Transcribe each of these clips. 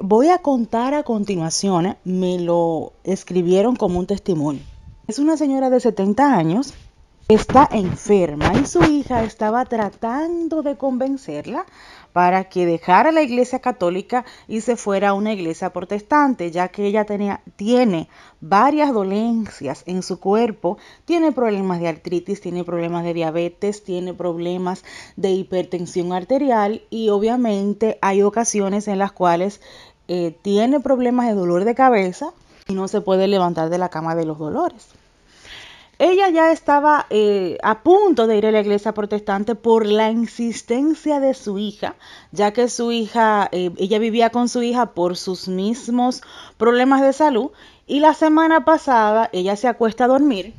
voy a contar a continuación ¿eh? me lo escribieron como un testimonio. Es una señora de 70 años, está enferma y su hija estaba tratando de convencerla para que dejara la iglesia católica y se fuera a una iglesia protestante, ya que ella tenía, tiene varias dolencias en su cuerpo, tiene problemas de artritis, tiene problemas de diabetes, tiene problemas de hipertensión arterial y obviamente hay ocasiones en las cuales eh, tiene problemas de dolor de cabeza y no se puede levantar de la cama de los dolores. Ella ya estaba eh, a punto de ir a la iglesia protestante por la insistencia de su hija, ya que su hija, eh, ella vivía con su hija por sus mismos problemas de salud y la semana pasada ella se acuesta a dormir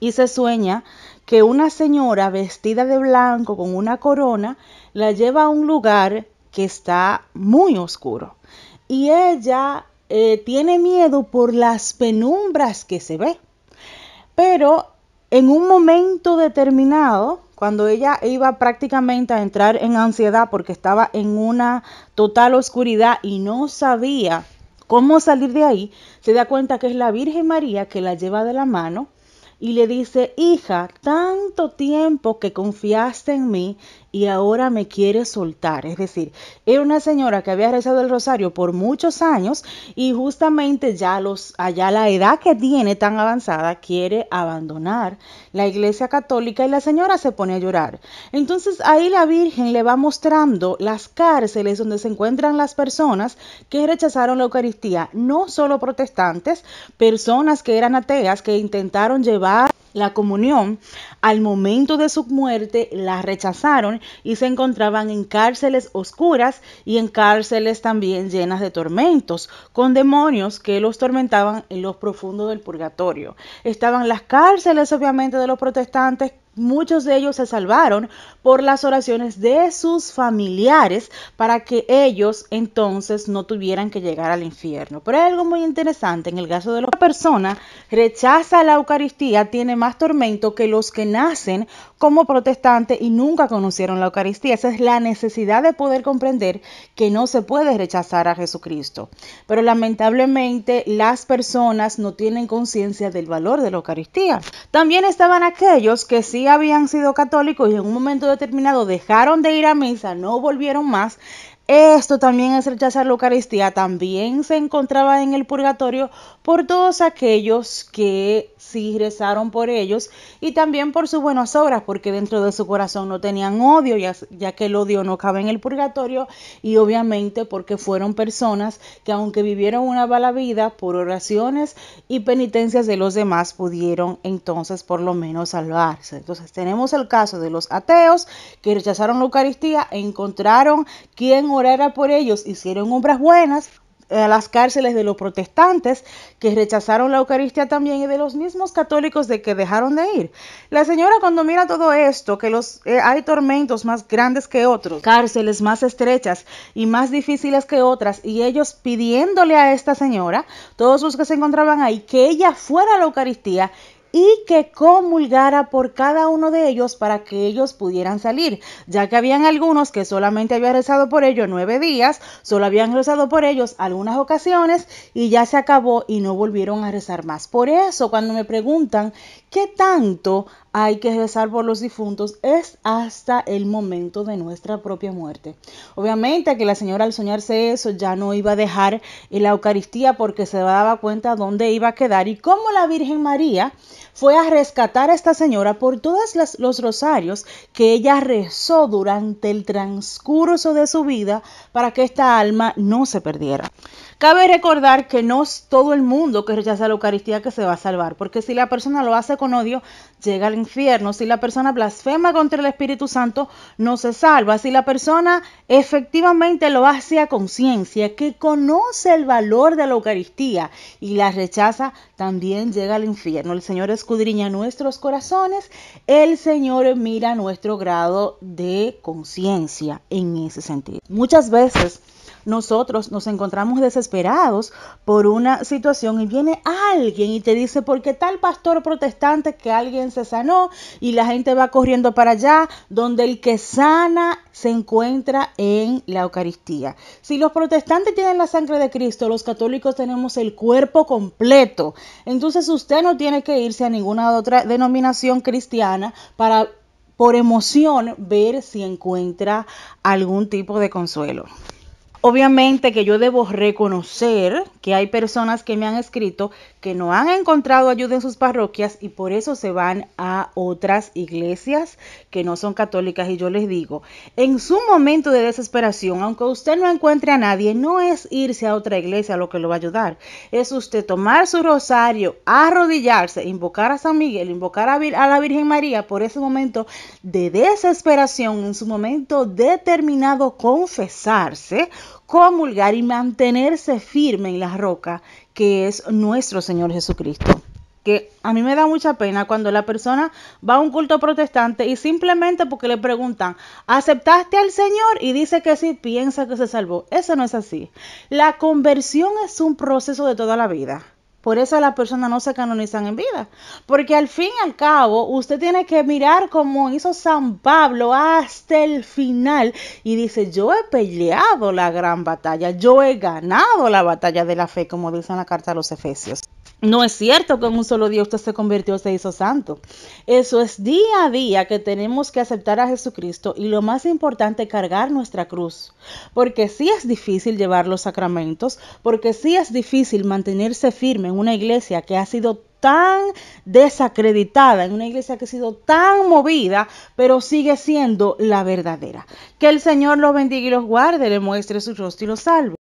y se sueña que una señora vestida de blanco con una corona la lleva a un lugar que está muy oscuro. Y ella eh, tiene miedo por las penumbras que se ve. Pero en un momento determinado, cuando ella iba prácticamente a entrar en ansiedad porque estaba en una total oscuridad y no sabía cómo salir de ahí, se da cuenta que es la Virgen María que la lleva de la mano y le dice, hija, tanto tiempo que confiaste en mí y ahora me quiere soltar. Es decir, era una señora que había rezado el rosario por muchos años y justamente ya los, allá la edad que tiene tan avanzada, quiere abandonar la iglesia católica y la señora se pone a llorar. Entonces ahí la Virgen le va mostrando las cárceles donde se encuentran las personas que rechazaron la Eucaristía, no solo protestantes, personas que eran ateas, que intentaron llevar la comunión, al momento de su muerte la rechazaron y se encontraban en cárceles oscuras y en cárceles también llenas de tormentos, con demonios que los tormentaban en los profundos del purgatorio. Estaban las cárceles obviamente de los protestantes Muchos de ellos se salvaron por las oraciones de sus familiares para que ellos entonces no tuvieran que llegar al infierno. Pero hay algo muy interesante en el caso de la persona rechaza la Eucaristía, tiene más tormento que los que nacen como protestante y nunca conocieron la Eucaristía. Esa es la necesidad de poder comprender que no se puede rechazar a Jesucristo. Pero lamentablemente las personas no tienen conciencia del valor de la Eucaristía. También estaban aquellos que sí habían sido católicos y en un momento determinado dejaron de ir a misa, no volvieron más esto también es rechazar la Eucaristía. También se encontraba en el purgatorio por todos aquellos que sí rezaron por ellos y también por sus buenas obras, porque dentro de su corazón no tenían odio, ya, que el odio no cabe en el purgatorio y obviamente porque fueron personas que aunque vivieron una mala vida por oraciones y penitencias de los demás, pudieron entonces por lo menos salvarse. Entonces tenemos el caso de los ateos que rechazaron la Eucaristía, encontraron quien orara por ellos, hicieron obras buenas eh, a las cárceles de los protestantes que rechazaron la Eucaristía también y de los mismos católicos de que dejaron de ir. La señora cuando mira todo esto, que los eh, hay tormentos más grandes que otros, cárceles más estrechas y más difíciles que otras, y ellos pidiéndole a esta señora, todos los que se encontraban ahí, que ella fuera la Eucaristía y que comulgara por cada uno de ellos para que ellos pudieran salir, ya que habían algunos que solamente había rezado por ellos nueve días, solo habían rezado por ellos algunas ocasiones y ya se acabó y no volvieron a rezar más. Por eso cuando me preguntan ¿Qué tanto hay que rezar por los difuntos? Es hasta el momento de nuestra propia muerte. Obviamente que la señora al soñarse eso ya no iba a dejar la Eucaristía porque se daba cuenta dónde iba a quedar y cómo la Virgen María fue a rescatar a esta señora por todos los rosarios que ella rezó durante el transcurso de su vida para que esta alma no se perdiera. Cabe recordar que no es todo el mundo que rechaza la Eucaristía que se va a salvar, porque si la persona lo hace con odio, llega al infierno. Si la persona blasfema contra el Espíritu Santo, no se salva. Si la persona efectivamente lo hace a conciencia, que conoce el valor de la Eucaristía y la rechaza, también llega al infierno. El Señor escudriña nuestros corazones, el Señor mira nuestro grado de conciencia en ese sentido. Muchas veces nosotros nos encontramos desesperados por una situación y viene alguien y te dice, porque tal pastor protestante que alguien se sanó y la gente va corriendo para allá, donde el que sana se encuentra en la Eucaristía. Si los protestantes tienen la sangre de Cristo, los católicos tenemos el cuerpo completo. Entonces usted no tiene que irse a ninguna otra denominación cristiana para por emoción ver si encuentra algún tipo de consuelo. Obviamente que yo debo reconocer que hay personas que me han escrito que no han encontrado ayuda en sus parroquias y por eso se van a otras iglesias que no son católicas. Y yo les digo, en su momento de desesperación, aunque usted no encuentre a nadie, no es irse a otra iglesia lo que lo va a ayudar. Es usted tomar su rosario, arrodillarse, invocar a San Miguel, invocar a, a la Virgen María por ese momento de desesperación, en su momento determinado confesarse comulgar y mantenerse firme en la roca que es nuestro Señor Jesucristo que a mí me da mucha pena cuando la persona va a un culto protestante y simplemente porque le preguntan, ¿aceptaste al Señor? Y dice que sí, piensa que se salvó. Eso no es así. La conversión es un proceso de toda la vida. Por eso las personas no se canonizan en vida. Porque al fin y al cabo, usted tiene que mirar como hizo San Pablo hasta el final. Y dice, yo he peleado la gran batalla, yo he ganado la batalla de la fe, como dice en la carta a los Efesios. No es cierto que en un solo día usted se convirtió, se hizo santo. Eso es día a día que tenemos que aceptar a Jesucristo y lo más importante, cargar nuestra cruz. Porque sí es difícil llevar los sacramentos, porque sí es difícil mantenerse firme una iglesia que ha sido tan desacreditada, en una iglesia que ha sido tan movida, pero sigue siendo la verdadera. Que el Señor los bendiga y los guarde, le muestre su rostro y los salve.